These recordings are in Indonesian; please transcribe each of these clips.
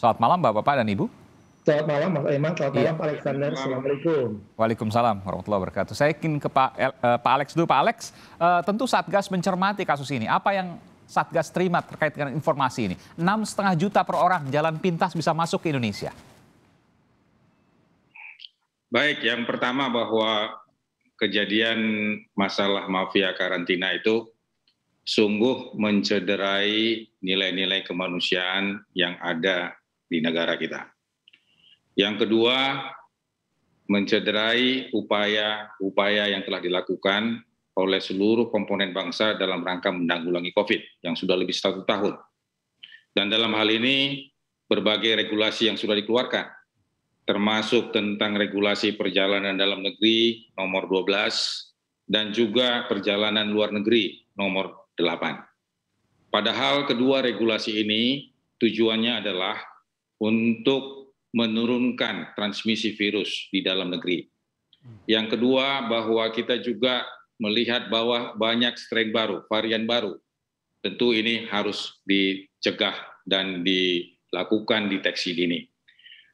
Selamat malam Bapak-Bapak dan Ibu. Selamat malam Mas Aiman, selamat iya. malam Pak Alexander, Assalamualaikum. Waalaikumsalam warahmatullahi wabarakatuh. Saya ingin ke Pak, eh, Pak Alex dulu. Pak Alex, eh, tentu Satgas mencermati kasus ini. Apa yang Satgas terima terkait dengan informasi ini? 6,5 juta per orang jalan pintas bisa masuk ke Indonesia. Baik, yang pertama bahwa kejadian masalah mafia karantina itu sungguh mencederai nilai-nilai kemanusiaan yang ada di negara kita. Yang kedua, mencederai upaya-upaya yang telah dilakukan oleh seluruh komponen bangsa dalam rangka menanggulangi COVID yang sudah lebih satu tahun. Dan dalam hal ini, berbagai regulasi yang sudah dikeluarkan, termasuk tentang regulasi perjalanan dalam negeri nomor 12 dan juga perjalanan luar negeri nomor 8. Padahal kedua regulasi ini tujuannya adalah untuk menurunkan transmisi virus di dalam negeri. Yang kedua, bahwa kita juga melihat bahwa banyak strain baru, varian baru. Tentu ini harus dicegah dan dilakukan deteksi dini.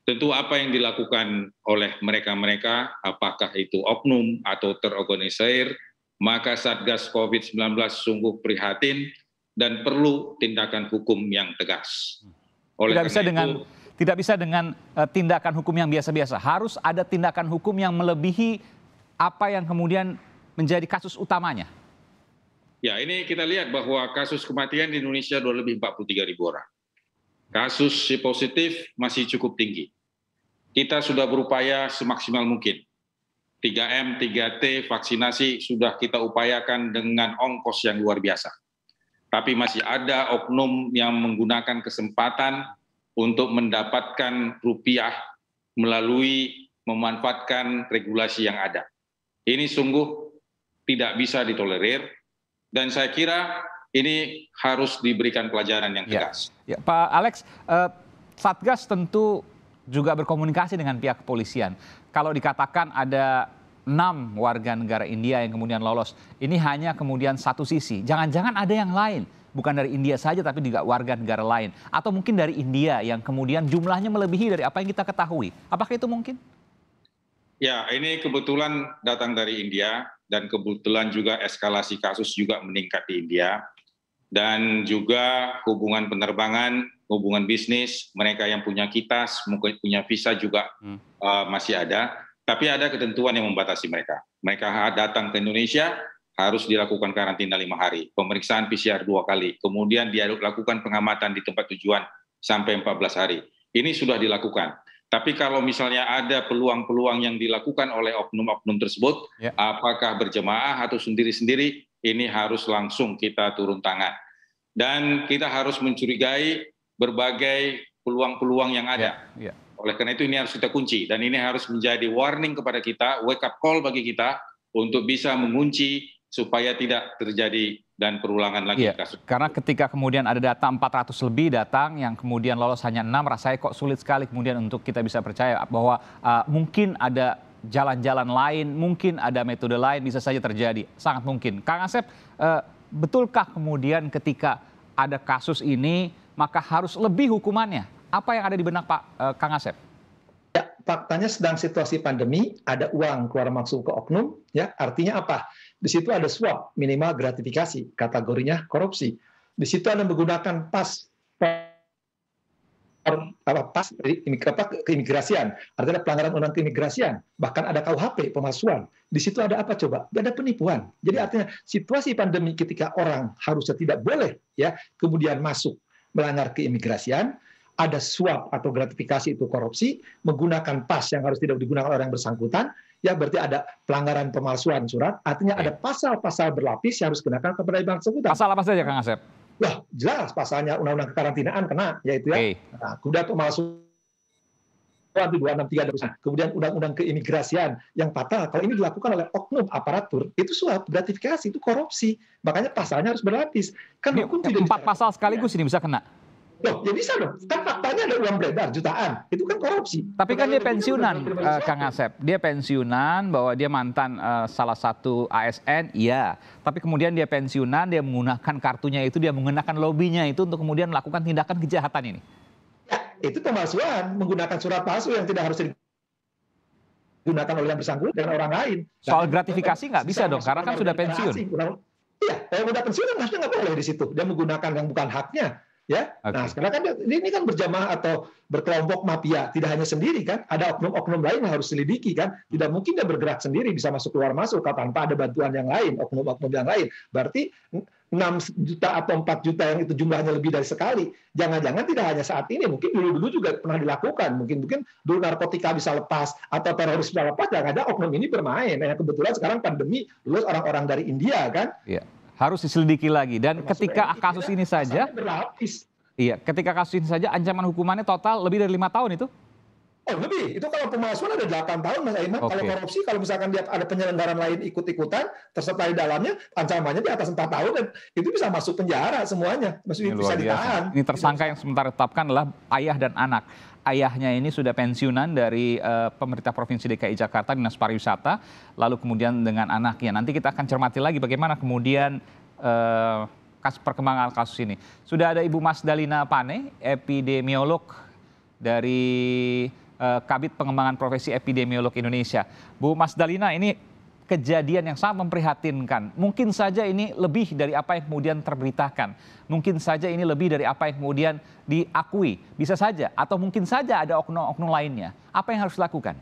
Tentu apa yang dilakukan oleh mereka-mereka, apakah itu oknum atau terorganisir, maka Satgas COVID-19 sungguh prihatin dan perlu tindakan hukum yang tegas. Oleh tidak bisa itu, dengan tidak bisa dengan uh, tindakan hukum yang biasa-biasa. Harus ada tindakan hukum yang melebihi apa yang kemudian menjadi kasus utamanya. Ya, ini kita lihat bahwa kasus kematian di Indonesia sudah lebih 43 ribu orang. Kasus si positif masih cukup tinggi. Kita sudah berupaya semaksimal mungkin. 3M, 3T, vaksinasi sudah kita upayakan dengan ongkos yang luar biasa tapi masih ada oknum yang menggunakan kesempatan untuk mendapatkan rupiah melalui memanfaatkan regulasi yang ada. Ini sungguh tidak bisa ditolerir dan saya kira ini harus diberikan pelajaran yang ya. tegas. Ya, ya. Pak Alex, eh, Satgas tentu juga berkomunikasi dengan pihak kepolisian. Kalau dikatakan ada enam warga negara India yang kemudian lolos. Ini hanya kemudian satu sisi. Jangan-jangan ada yang lain. Bukan dari India saja tapi juga warga negara lain. Atau mungkin dari India yang kemudian jumlahnya melebihi dari apa yang kita ketahui. Apakah itu mungkin? Ya, ini kebetulan datang dari India dan kebetulan juga eskalasi kasus juga meningkat di India. Dan juga hubungan penerbangan, hubungan bisnis, mereka yang punya kitas, punya visa juga hmm. uh, masih ada tapi ada ketentuan yang membatasi mereka. Mereka datang ke Indonesia harus dilakukan karantina lima hari, pemeriksaan PCR dua kali, kemudian dia lakukan pengamatan di tempat tujuan sampai 14 hari. Ini sudah dilakukan. Tapi kalau misalnya ada peluang-peluang yang dilakukan oleh oknum-oknum tersebut, ya. apakah berjemaah atau sendiri-sendiri, ini harus langsung kita turun tangan. Dan kita harus mencurigai berbagai peluang-peluang yang ada. Ya, ya. Oleh karena itu ini harus kita kunci dan ini harus menjadi warning kepada kita, wake up call bagi kita untuk bisa mengunci supaya tidak terjadi dan perulangan lagi ya, kasus. Karena ketika kemudian ada data 400 lebih datang yang kemudian lolos hanya 6 rasanya kok sulit sekali kemudian untuk kita bisa percaya bahwa uh, mungkin ada jalan-jalan lain, mungkin ada metode lain bisa saja terjadi. Sangat mungkin. Kang Asep, uh, betulkah kemudian ketika ada kasus ini maka harus lebih hukumannya? Apa yang ada di benak Pak uh, Kang Asep? Ya, faktanya sedang situasi pandemi, ada uang keluar masuk ke oknum, ya. Artinya apa? Di situ ada suap minimal gratifikasi, kategorinya korupsi. Di situ ada menggunakan pas apa pas apa, keimigrasian, artinya pelanggaran undang keimigrasian, bahkan ada KUHP pemalsuan. Di situ ada apa coba? Ada penipuan. Jadi artinya situasi pandemi ketika orang harusnya tidak boleh ya kemudian masuk melanggar keimigrasian, ada suap atau gratifikasi itu korupsi, menggunakan pas yang harus tidak digunakan orang yang bersangkutan, ya berarti ada pelanggaran pemalsuan surat, artinya ada pasal-pasal berlapis yang harus digunakan kepada yang bersangkutan. Pasal apa saja Kang Asep? Wah, jelas pasalnya undang-undang kekarantinaan kena, yaitu ya. Hey. Nah, kemudian pemalsuan itu 263 Kemudian undang-undang keimigrasian yang fatal kalau ini dilakukan oleh oknum aparatur itu suap gratifikasi itu korupsi. Makanya pasalnya harus berlapis. Kan hukum ini, eh, tidak empat pasal sekaligus ya. ini bisa kena. Loh, ya bisa dong. Kan faktanya ada uang beredar jutaan. Itu kan korupsi. Tapi kan dia pensiunan, uh, Kang Asep. Dia pensiunan bahwa dia mantan uh, salah satu ASN, iya. Tapi kemudian dia pensiunan, dia menggunakan kartunya itu, dia menggunakan lobbynya itu untuk kemudian melakukan tindakan kejahatan ini. Ya, itu pemalsuan, menggunakan surat palsu yang tidak harus digunakan oleh yang bersangkutan dengan orang lain. Soal nah, gratifikasi nggak bisa dong, karena kan sudah pensiun. Iya, kalau sudah pensiun kan maksudnya nggak boleh di situ. Dia menggunakan yang bukan haknya ya. Okay. Nah, sekarang kan ini kan berjamaah atau berkelompok mafia, tidak hanya sendiri kan, ada oknum-oknum lain yang harus selidiki kan, tidak mungkin dia bergerak sendiri bisa masuk keluar masuk tanpa ada bantuan yang lain, oknum-oknum yang lain. Berarti 6 juta atau 4 juta yang itu jumlahnya lebih dari sekali. Jangan-jangan tidak hanya saat ini, mungkin dulu-dulu juga pernah dilakukan. Mungkin mungkin dulu narkotika bisa lepas atau teroris bisa lepas, jangan ada oknum ini bermain. Nah, kebetulan sekarang pandemi lulus orang-orang dari India kan. Yeah harus diselidiki lagi dan Termasuk ketika ini, kasus ini saja iya ketika kasus ini saja ancaman hukumannya total lebih dari lima tahun itu Oh lebih, itu kalau pemalsuan ada delapan tahun Mas Aiman. Okay. Kalau korupsi, kalau misalkan dia ada penyelenggaraan lain ikut-ikutan, terserta di dalamnya, ancamannya di atas 4 tahun, dan itu bisa masuk penjara semuanya. Maksudnya bisa ditahan. Ini tersangka yang sementara ditetapkan adalah ayah dan anak ayahnya ini sudah pensiunan dari uh, pemerintah provinsi DKI Jakarta dinas pariwisata, lalu kemudian dengan anaknya. Nanti kita akan cermati lagi bagaimana kemudian uh, kas perkembangan kasus ini. Sudah ada Ibu Mas Dalina Pane, epidemiolog dari uh, Kabit Pengembangan Profesi Epidemiolog Indonesia. Bu Mas Dalina, ini kejadian yang sangat memprihatinkan. Mungkin saja ini lebih dari apa yang kemudian terberitakan. Mungkin saja ini lebih dari apa yang kemudian diakui. Bisa saja atau mungkin saja ada oknum-oknum lainnya. Apa yang harus dilakukan?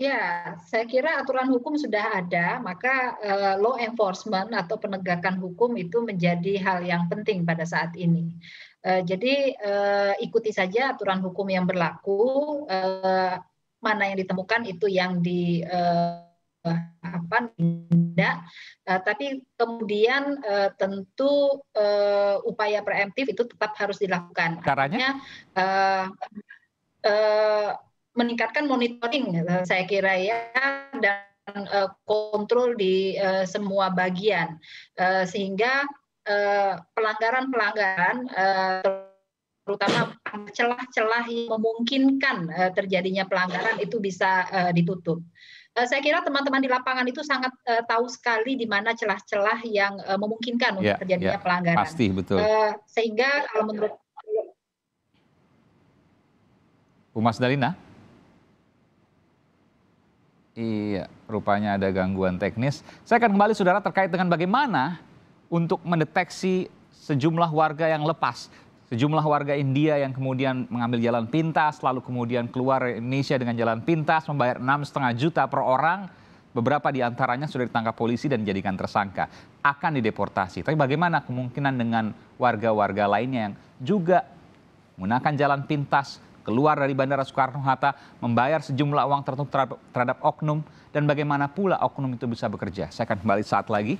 Ya, saya kira aturan hukum sudah ada, maka uh, law enforcement atau penegakan hukum itu menjadi hal yang penting pada saat ini. Uh, jadi uh, ikuti saja aturan hukum yang berlaku, Uh, mana yang ditemukan itu yang di uh, apa tidak uh, eh, tapi kemudian uh, tentu uh, upaya preemptif itu tetap harus dilakukan caranya uh, uh, meningkatkan monitoring saya kira ya dan uh, kontrol di uh, semua bagian uh, sehingga pelanggaran-pelanggaran uh, terutama celah-celah yang memungkinkan uh, terjadinya pelanggaran itu bisa uh, ditutup. Uh, saya kira teman-teman di lapangan itu sangat uh, tahu sekali di mana celah-celah yang uh, memungkinkan untuk ya, terjadinya yeah, pelanggaran. Pasti betul. Uh, sehingga kalau menurut Bu Mas Dalina? Iya, rupanya ada gangguan teknis. Saya akan kembali saudara terkait dengan bagaimana untuk mendeteksi sejumlah warga yang lepas Sejumlah warga India yang kemudian mengambil jalan pintas, lalu kemudian keluar Indonesia dengan jalan pintas, membayar 6,5 juta per orang. Beberapa di antaranya sudah ditangkap polisi dan dijadikan tersangka. Akan dideportasi. Tapi bagaimana kemungkinan dengan warga-warga lainnya yang juga menggunakan jalan pintas, keluar dari Bandara Soekarno-Hatta, membayar sejumlah uang tertentu terhadap oknum, dan bagaimana pula oknum itu bisa bekerja. Saya akan kembali saat lagi.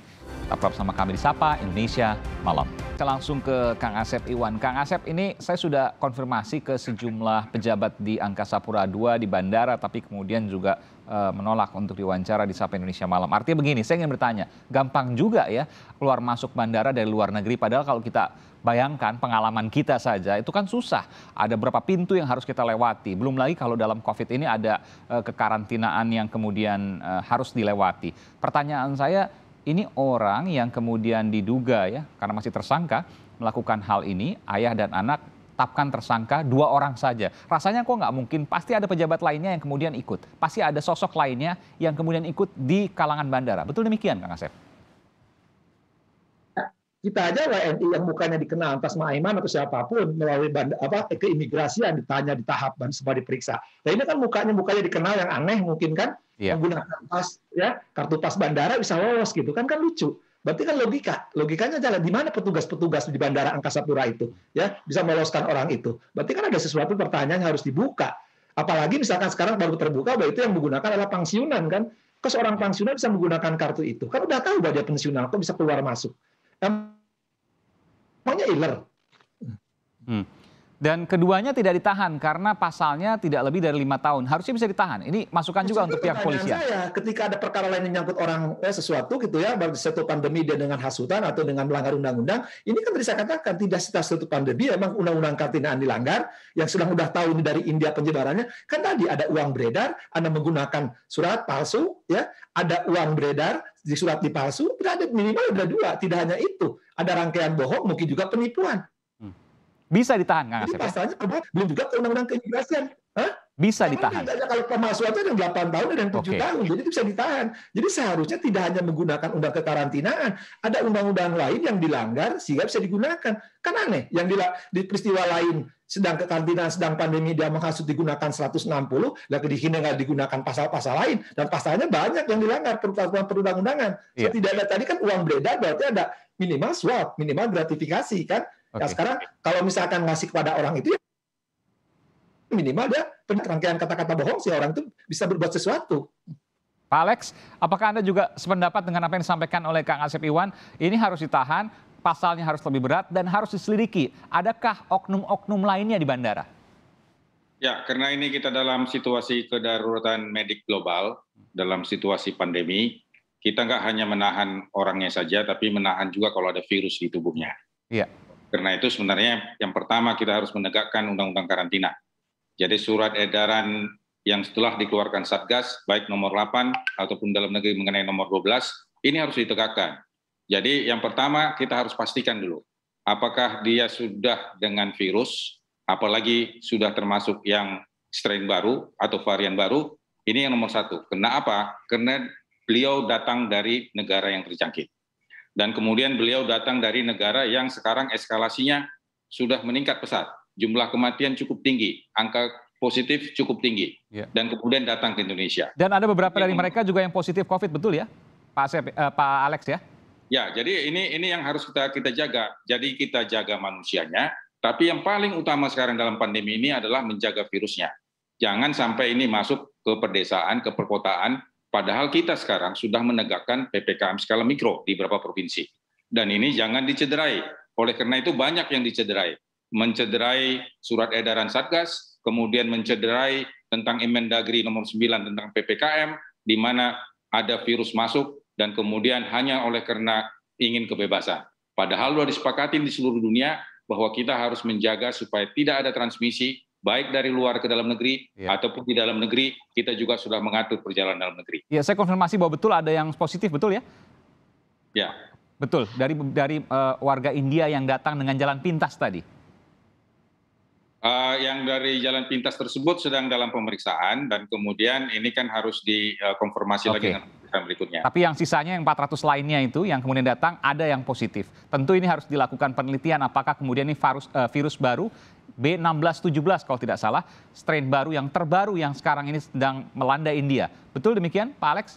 Tetap bersama kami di Sapa Indonesia Malam. Saya langsung ke Kang Asep Iwan. Kang Asep ini saya sudah konfirmasi ke sejumlah pejabat di Angkasa Pura II di bandara tapi kemudian juga Eh, menolak untuk diwawancara di Sapa Indonesia Malam. Artinya begini, saya ingin bertanya, gampang juga ya keluar masuk bandara dari luar negeri padahal kalau kita bayangkan pengalaman kita saja itu kan susah. Ada berapa pintu yang harus kita lewati. Belum lagi kalau dalam Covid ini ada eh, kekarantinaan yang kemudian eh, harus dilewati. Pertanyaan saya, ini orang yang kemudian diduga ya karena masih tersangka melakukan hal ini, ayah dan anak menetapkan tersangka dua orang saja. Rasanya kok nggak mungkin, pasti ada pejabat lainnya yang kemudian ikut. Pasti ada sosok lainnya yang kemudian ikut di kalangan bandara. Betul demikian Kang Asep? kita aja WNI yang mukanya dikenal atas Maiman atau siapapun melalui band, apa keimigrasian ditanya di tahap dan semua diperiksa. Nah ini kan mukanya mukanya dikenal yang aneh mungkin kan yeah. menggunakan pas ya kartu pas bandara bisa lolos gitu kan kan lucu. Berarti kan logika, logikanya jalan di mana petugas-petugas di Bandara Angkasa Pura itu ya bisa meloloskan orang itu. Berarti kan ada sesuatu pertanyaan yang harus dibuka. Apalagi misalkan sekarang baru terbuka bahwa itu yang menggunakan adalah pensiunan kan. Kok seorang pensiunan bisa menggunakan kartu itu? Kan udah tahu bahwa dia pensiunan, kok bisa keluar masuk. Emangnya iler. Hmm. Dan keduanya tidak ditahan karena pasalnya tidak lebih dari lima tahun. Harusnya bisa ditahan. Ini masukan juga untuk pihak polisi. Saya, ketika ada perkara lain yang menyangkut orang eh, sesuatu gitu ya, baru satu pandemi dia dengan hasutan atau dengan melanggar undang-undang, ini kan bisa katakan tidak setelah satu pandemi, emang undang-undang kartinaan dilanggar, yang sudah udah tahu ini dari India penyebarannya, kan tadi ada uang beredar, Anda menggunakan surat palsu, ya, ada uang beredar, di surat dipalsu, ada minimal ada dua, tidak hanya itu, ada rangkaian bohong, mungkin juga penipuan. Bisa ditahan, kan Asep. pasalnya apa? belum juga ke undang-undang keimigrasian. Hah? Bisa Karena ditahan. Bedanya kalau pemalsuan itu ada yang 8 tahun dan 7 okay. tahun, jadi itu bisa ditahan. Jadi seharusnya tidak hanya menggunakan undang kekarantinaan, ada undang-undang lain yang dilanggar sehingga bisa digunakan. Kan aneh, yang di, di peristiwa lain sedang kekarantinaan, sedang pandemi dia menghasut digunakan 160, lalu di sini nggak digunakan pasal-pasal lain dan pasalnya banyak yang dilanggar peraturan perundang-undangan. Yeah. tidak ada tadi kan uang beredar berarti ada minimal swap, minimal gratifikasi kan. Okay. Nah, sekarang kalau misalkan ngasih kepada orang itu ya, minimal dia pernah rangkaian kata-kata bohong si orang itu bisa berbuat sesuatu. Pak Alex, apakah Anda juga sependapat dengan apa yang disampaikan oleh Kang Asep Iwan? Ini harus ditahan, pasalnya harus lebih berat dan harus diselidiki. Adakah oknum-oknum lainnya di bandara? Ya, karena ini kita dalam situasi kedaruratan medik global, dalam situasi pandemi, kita nggak hanya menahan orangnya saja, tapi menahan juga kalau ada virus di tubuhnya. Iya. Karena itu sebenarnya yang pertama kita harus menegakkan undang-undang karantina. Jadi surat edaran yang setelah dikeluarkan Satgas, baik nomor 8 ataupun dalam negeri mengenai nomor 12, ini harus ditegakkan. Jadi yang pertama kita harus pastikan dulu, apakah dia sudah dengan virus, apalagi sudah termasuk yang strain baru atau varian baru, ini yang nomor satu. Kenapa? Karena beliau datang dari negara yang terjangkit. Dan kemudian beliau datang dari negara yang sekarang eskalasinya sudah meningkat pesat. Jumlah kematian cukup tinggi, angka positif cukup tinggi. ya. Dan kemudian datang ke Indonesia. Dan ada beberapa dari mereka juga yang positif COVID, betul ya? Pak, Asep, eh, Pak Alex ya? Ya, jadi ini ini yang harus kita kita jaga. Jadi kita jaga manusianya, tapi yang paling utama sekarang dalam pandemi ini adalah menjaga virusnya. Jangan sampai ini masuk ke perdesaan, ke perkotaan, Padahal kita sekarang sudah menegakkan PPKM skala mikro di beberapa provinsi. Dan ini jangan dicederai. Oleh karena itu banyak yang dicederai. Mencederai surat edaran Satgas, kemudian mencederai tentang Emendagri nomor 9 tentang PPKM, di mana ada virus masuk dan kemudian hanya oleh karena ingin kebebasan. Padahal sudah disepakati di seluruh dunia bahwa kita harus menjaga supaya tidak ada transmisi baik dari luar ke dalam negeri ya. ataupun di dalam negeri kita juga sudah mengatur perjalanan dalam negeri. Ya, saya konfirmasi bahwa betul ada yang positif betul ya? Ya. Betul, dari dari uh, warga India yang datang dengan jalan pintas tadi. Uh, yang dari jalan pintas tersebut sedang dalam pemeriksaan dan kemudian ini kan harus dikonfirmasi eh, uh, okay. lagi dengan berikutnya. Tapi yang sisanya yang 400 lainnya itu yang kemudian datang ada yang positif. Tentu ini harus dilakukan penelitian apakah kemudian ini virus, uh, virus baru B1617 kalau tidak salah, strain baru yang terbaru yang sekarang ini sedang melanda India. Betul demikian, Pak Alex?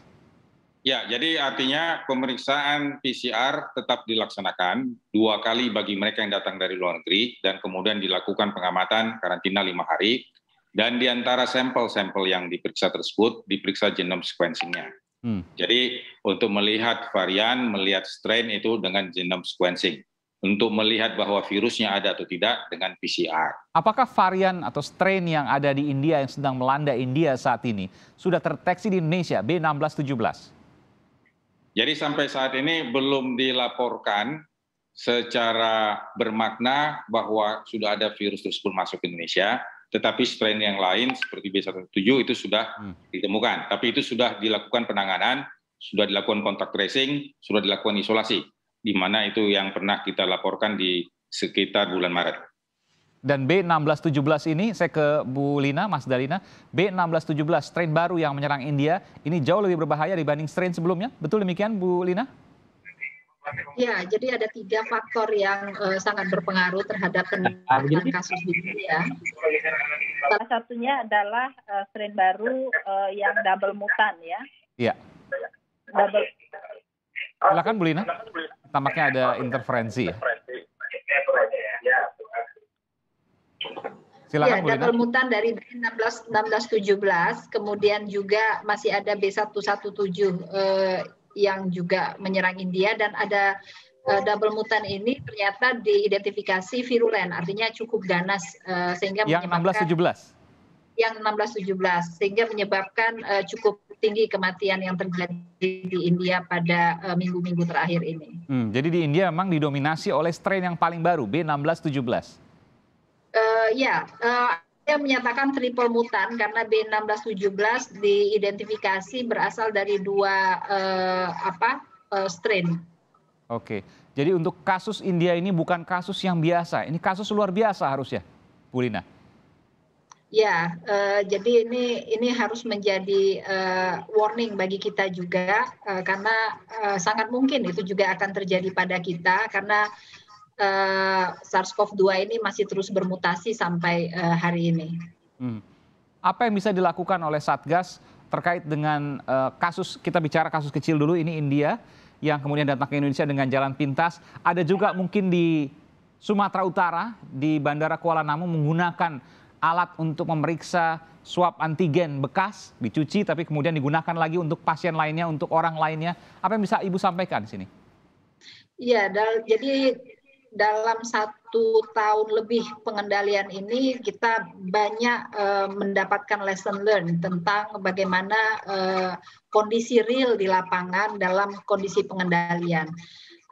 Ya, jadi artinya pemeriksaan PCR tetap dilaksanakan dua kali bagi mereka yang datang dari luar negeri dan kemudian dilakukan pengamatan karantina lima hari. Dan di antara sampel-sampel yang diperiksa tersebut diperiksa genome sequencingnya. Hmm. Jadi untuk melihat varian, melihat strain itu dengan genome sequencing untuk melihat bahwa virusnya ada atau tidak dengan PCR. Apakah varian atau strain yang ada di India yang sedang melanda India saat ini sudah terdeteksi di Indonesia B1617? Jadi sampai saat ini belum dilaporkan secara bermakna bahwa sudah ada virus tersebut masuk ke Indonesia, tetapi strain yang lain seperti b 17 itu sudah hmm. ditemukan. Tapi itu sudah dilakukan penanganan, sudah dilakukan kontak tracing, sudah dilakukan isolasi di mana itu yang pernah kita laporkan di sekitar bulan Maret. Dan B1617 ini, saya ke Bu Lina, Mas Dalina, B1617 strain baru yang menyerang India, ini jauh lebih berbahaya dibanding strain sebelumnya. Betul demikian, Bu Lina? Ya, jadi ada tiga faktor yang uh, sangat berpengaruh terhadap peningkatan kasus di India. Salah satunya adalah uh, strain baru uh, yang double mutan ya. Iya. Double. Silakan Bu Lina tampaknya ada interferensi ya? Iya, ya. Ya, Silakan, ya, double mutan dari 16 16 17, kemudian juga masih ada B117 eh, yang juga menyerang India dan ada eh, double mutan ini ternyata diidentifikasi virulen, artinya cukup ganas uh, sehingga yang menyebabkan 16 yang 16 17 sehingga menyebabkan eh, cukup tinggi kematian yang terjadi di India pada eh, minggu-minggu uh, terakhir ini. Hmm, jadi di India memang didominasi oleh strain yang paling baru B1617. Uh, eh, ya, uh, yang menyatakan triple mutan karena B1617 diidentifikasi berasal dari dua uh, apa uh, strain. Oke, okay. jadi untuk kasus India ini bukan kasus yang biasa, ini kasus luar biasa harusnya, Bu Lina. Ya, uh, jadi ini ini harus menjadi uh, warning bagi kita juga uh, karena uh, sangat mungkin itu juga akan terjadi pada kita karena uh, SARS-CoV-2 ini masih terus bermutasi sampai uh, hari ini. Hmm. Apa yang bisa dilakukan oleh Satgas terkait dengan uh, kasus kita bicara kasus kecil dulu ini India yang kemudian datang ke Indonesia dengan jalan pintas. Ada juga mungkin di Sumatera Utara di Bandara Kuala Namu menggunakan alat untuk memeriksa swab antigen bekas dicuci tapi kemudian digunakan lagi untuk pasien lainnya, untuk orang lainnya. Apa yang bisa Ibu sampaikan di sini? Iya, jadi dalam satu tahun lebih pengendalian ini kita banyak uh, mendapatkan lesson learn tentang bagaimana uh, kondisi real di lapangan dalam kondisi pengendalian.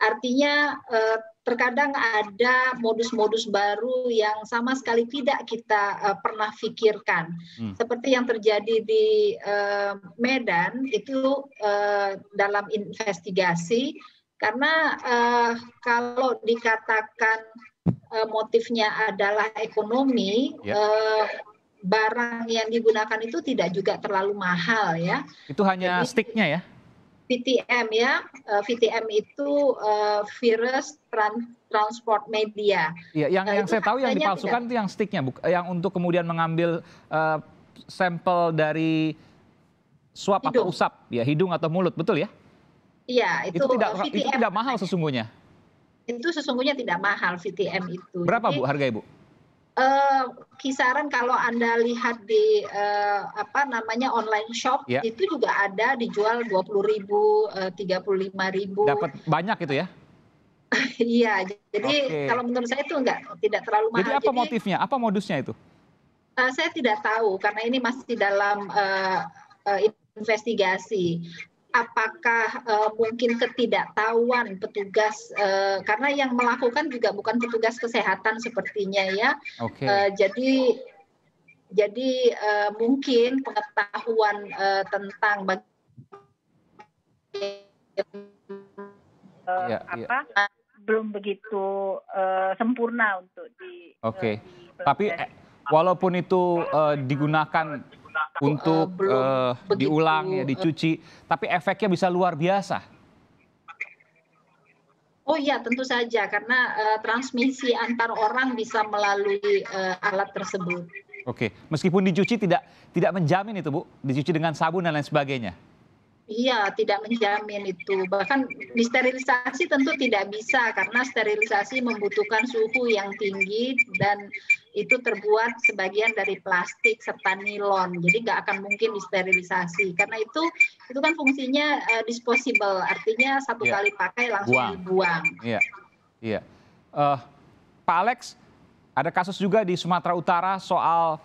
Artinya eh, terkadang ada modus-modus baru yang sama sekali tidak kita uh, pernah pikirkan. Hmm. Seperti yang terjadi di uh, Medan itu uh, dalam investigasi karena uh, kalau dikatakan uh, motifnya adalah ekonomi yeah. Ya. uh, barang yang digunakan itu tidak juga terlalu mahal ya. Itu hanya Jadi, sticknya ya. VTM ya. Eh, VTM itu uh, virus tran transport media. Iya, yang nah, yang saya tahu yang dipalsukan tidak. itu yang sticknya, eh, yang untuk kemudian mengambil uh, sampel dari suap atau usap, ya hidung atau mulut, betul ya? Iya, itu, itu tidak VTM. itu tidak mahal sesungguhnya. Itu sesungguhnya tidak mahal VTM itu. Berapa Jadi, Bu harga Ibu? uh, kisaran kalau anda lihat di uh, apa namanya online shop ya. itu juga ada dijual dua puluh ribu, eh, tiga puluh lima ribu. Dapat banyak itu ya? Iya, jadi okay. kalau menurut saya itu enggak tidak terlalu mahal. Jadi apa jadi, motifnya? Apa modusnya itu? Uh, saya tidak tahu karena ini masih dalam uh, uh, investigasi apakah uh, mungkin ketidaktahuan petugas uh, karena yang melakukan juga bukan petugas kesehatan sepertinya ya. Okay. Uh, eh, jadi jadi uh, mungkin pengetahuan uh, tentang uh, ya, apa ya. belum begitu uh, sempurna untuk di Oke. Okay. Tapi walaupun itu uh, digunakan untuk uh, eh, belum uh, begitu, diulang ya dicuci, uh, tapi efeknya bisa luar biasa. Oh iya, tentu saja karena uh, transmisi antar orang bisa melalui uh, alat tersebut. Oke, meskipun dicuci tidak tidak menjamin itu, Bu. Dicuci dengan sabun dan lain sebagainya. Iya, tidak menjamin itu. Bahkan disterilisasi tentu tidak bisa karena sterilisasi membutuhkan suhu yang tinggi dan itu terbuat sebagian dari plastik serta nilon. Jadi nggak akan mungkin disterilisasi karena itu itu kan fungsinya uh, disposable, artinya satu yeah. kali pakai langsung Buang. dibuang. Iya, yeah. iya. Yeah. Uh, Pak Alex, ada kasus juga di Sumatera Utara soal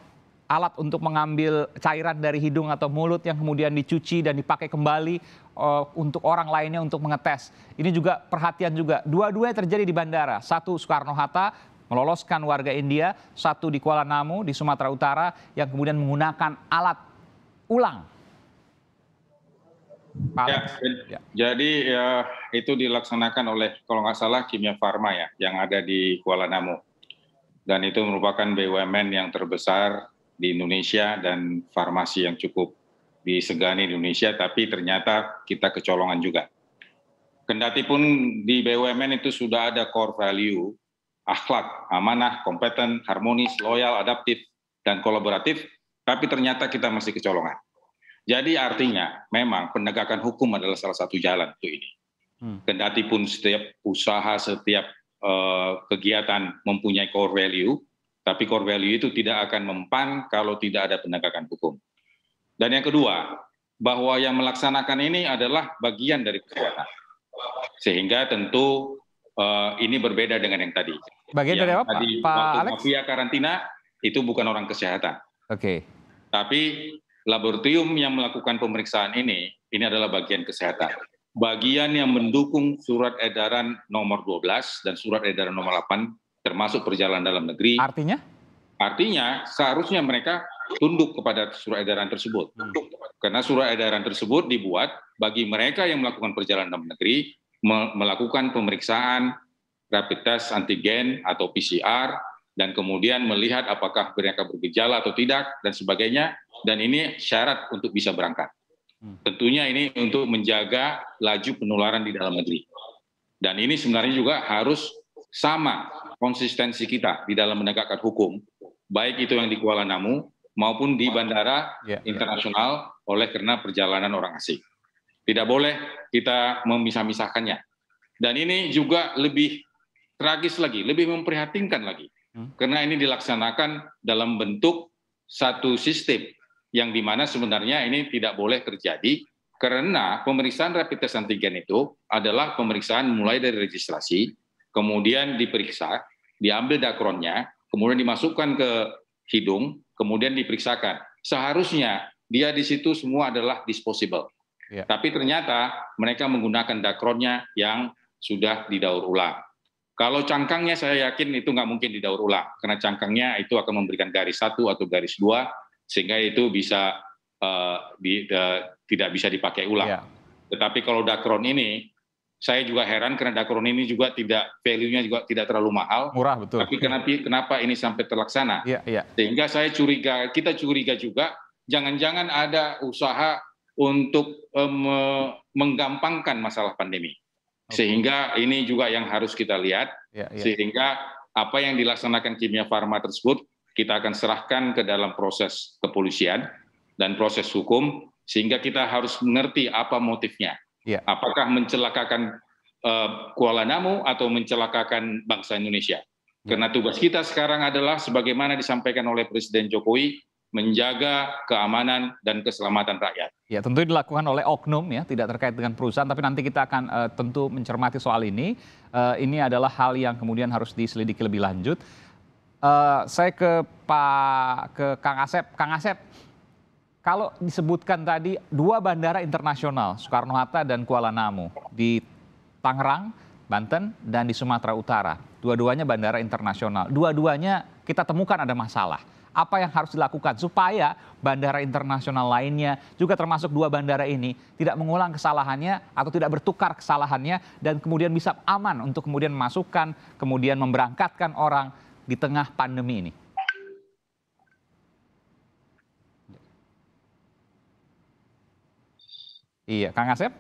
alat untuk mengambil cairan dari hidung atau mulut yang kemudian dicuci dan dipakai kembali uh, untuk orang lainnya untuk mengetes. Ini juga perhatian juga. Dua-duanya terjadi di bandara. Satu Soekarno-Hatta, meloloskan warga India, satu di Kuala Namu di Sumatera Utara yang kemudian menggunakan alat ulang Ya, ya. Jadi ya, itu dilaksanakan oleh kalau nggak salah Kimia Farma ya yang ada di Kuala Namu. Dan itu merupakan BUMN yang terbesar di Indonesia dan farmasi yang cukup disegani di Indonesia, tapi ternyata kita kecolongan juga. Kendati pun di BUMN itu sudah ada core value akhlak, amanah, kompeten, harmonis, loyal, adaptif, dan kolaboratif, tapi ternyata kita masih kecolongan. Jadi artinya memang penegakan hukum adalah salah satu jalan untuk ini. Hmm. Kendati pun setiap usaha, setiap uh, kegiatan mempunyai core value, tapi core value itu tidak akan mempan kalau tidak ada penegakan hukum. Dan yang kedua, bahwa yang melaksanakan ini adalah bagian dari kekuatan. Sehingga tentu uh, ini berbeda dengan yang tadi. Bagian dari apa? Tadi Pak waktu Alex? mafia karantina itu bukan orang kesehatan. Oke. Okay. Tapi laboratorium yang melakukan pemeriksaan ini ini adalah bagian kesehatan. Bagian yang mendukung surat edaran nomor 12 dan surat edaran nomor 8 termasuk perjalanan dalam negeri. Artinya? Artinya seharusnya mereka tunduk kepada surat edaran tersebut. Tunduk. Hmm. Karena surat edaran tersebut dibuat bagi mereka yang melakukan perjalanan dalam negeri, melakukan pemeriksaan rapid test antigen atau PCR dan kemudian melihat apakah mereka bergejala atau tidak dan sebagainya dan ini syarat untuk bisa berangkat. Hmm. Tentunya ini untuk menjaga laju penularan di dalam negeri. Dan ini sebenarnya juga harus sama konsistensi kita di dalam menegakkan hukum, baik itu yang di Kuala Namu maupun di bandara ya, ya. internasional oleh karena perjalanan orang asing. Tidak boleh kita memisah-misahkannya. Dan ini juga lebih tragis lagi, lebih memprihatinkan lagi. Hmm. Karena ini dilaksanakan dalam bentuk satu sistem yang dimana sebenarnya ini tidak boleh terjadi karena pemeriksaan rapid test antigen itu adalah pemeriksaan mulai dari registrasi, kemudian diperiksa, diambil dakronnya, kemudian dimasukkan ke hidung, kemudian diperiksakan. Seharusnya dia di situ semua adalah disposable. Ya. Tapi ternyata mereka menggunakan dakronnya yang sudah didaur ulang. Kalau cangkangnya saya yakin itu nggak mungkin didaur ulang karena cangkangnya itu akan memberikan garis satu atau garis dua sehingga itu bisa uh, di, uh, tidak bisa dipakai ulang. Yeah. Tetapi kalau dakron ini saya juga heran karena dakron ini juga tidak value-nya juga tidak terlalu mahal. Murah betul. Tapi kenapa kenapa ini sampai terlaksana? Iya, iya. Sehingga saya curiga, kita curiga juga jangan-jangan ada usaha untuk um, menggampangkan masalah pandemi. Sehingga ini juga yang harus kita lihat, ya, ya. sehingga apa yang dilaksanakan kimia farma tersebut kita akan serahkan ke dalam proses kepolisian dan proses hukum, sehingga kita harus mengerti apa motifnya. Ya. Apakah mencelakakan uh, Kuala Namu atau mencelakakan bangsa Indonesia? Ya. Karena tugas kita sekarang adalah sebagaimana disampaikan oleh Presiden Jokowi, menjaga keamanan dan keselamatan rakyat. Ya, tentu dilakukan oleh oknum ya, tidak terkait dengan perusahaan, tapi nanti kita akan uh, tentu mencermati soal ini. Uh, ini adalah hal yang kemudian harus diselidiki lebih lanjut. Uh, saya ke Pak ke Kang Asep. Kang Asep, kalau disebutkan tadi dua bandara internasional Soekarno Hatta dan Kuala Namu di Tangerang, Banten dan di Sumatera Utara. Dua-duanya bandara internasional. Dua-duanya kita temukan ada masalah apa yang harus dilakukan supaya bandara internasional lainnya juga termasuk dua bandara ini tidak mengulang kesalahannya atau tidak bertukar kesalahannya dan kemudian bisa aman untuk kemudian masukkan kemudian memberangkatkan orang di tengah pandemi ini? Iya, Kang Asep,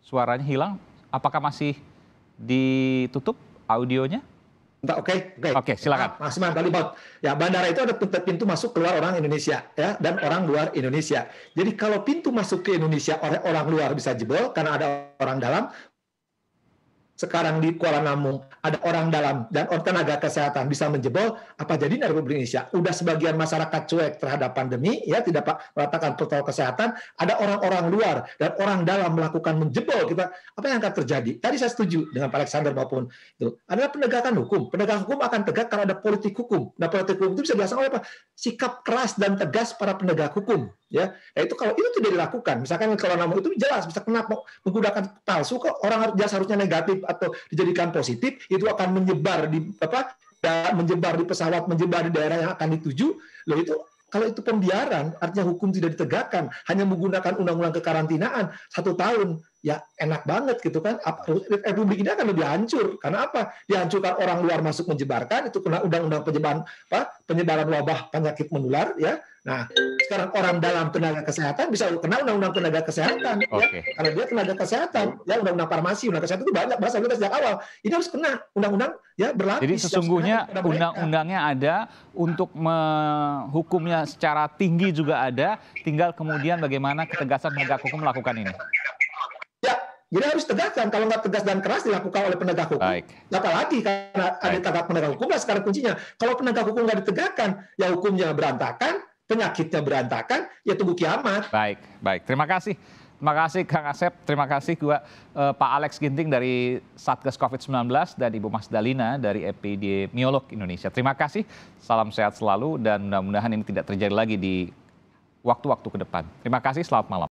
suaranya hilang. Apakah masih ditutup audionya? Oke, oke. Okay, oke, okay. okay, silakan. Ah, Mas Iman tadi bahwa ya bandara itu ada pintu, pintu masuk keluar orang Indonesia ya dan orang luar Indonesia. Jadi kalau pintu masuk ke Indonesia oleh orang luar bisa jebol karena ada orang dalam, sekarang di Kuala Namu ada orang dalam dan orang tenaga kesehatan bisa menjebol apa jadi Republik Indonesia udah sebagian masyarakat cuek terhadap pandemi ya tidak pak meratakan protokol kesehatan ada orang-orang luar dan orang dalam melakukan menjebol kita apa yang akan terjadi tadi saya setuju dengan Pak Alexander maupun itu adalah penegakan hukum penegakan hukum akan tegak karena ada politik hukum nah politik hukum itu bisa dilaksanakan oleh apa sikap keras dan tegas para penegak hukum ya nah itu kalau itu tidak dilakukan misalkan kalau nama itu jelas bisa kenapa menggunakan palsu kok orang jelas harusnya negatif atau dijadikan positif itu akan menyebar di apa menyebar di pesawat menyebar di daerah yang akan dituju loh itu kalau itu pembiaran artinya hukum tidak ditegakkan hanya menggunakan undang-undang kekarantinaan satu tahun ya enak banget gitu kan republik ini akan lebih hancur karena apa dihancurkan orang luar masuk menyebarkan itu kena undang-undang penyebaran apa penyebaran wabah penyakit menular ya Nah, sekarang orang dalam tenaga kesehatan bisa kena undang-undang tenaga kesehatan, okay. ya. karena dia tenaga kesehatan, ya undang-undang farmasi, undang kesehatan itu banyak bahasa kita sejak awal. Ini harus kena undang-undang ya berlaku. Jadi sesungguhnya undang-undangnya ada untuk menghukumnya secara tinggi juga ada, tinggal kemudian bagaimana ketegasan penegak hukum melakukan ini. Ya, Jadi harus tegakkan kalau nggak tegas dan keras dilakukan oleh penegak hukum. Baik. Apalagi karena ada tangkap penegak hukum. Nah sekarang kuncinya kalau penegak hukum nggak ditegakkan, ya hukumnya berantakan, penyakitnya berantakan, ya tunggu kiamat. Baik, baik. Terima kasih. Terima kasih Kang Asep, terima kasih gua eh, Pak Alex Ginting dari Satgas Covid-19 dan Ibu Mas Dalina dari Epidemiolog Indonesia. Terima kasih, salam sehat selalu dan mudah-mudahan ini tidak terjadi lagi di waktu-waktu ke depan. Terima kasih, selamat malam.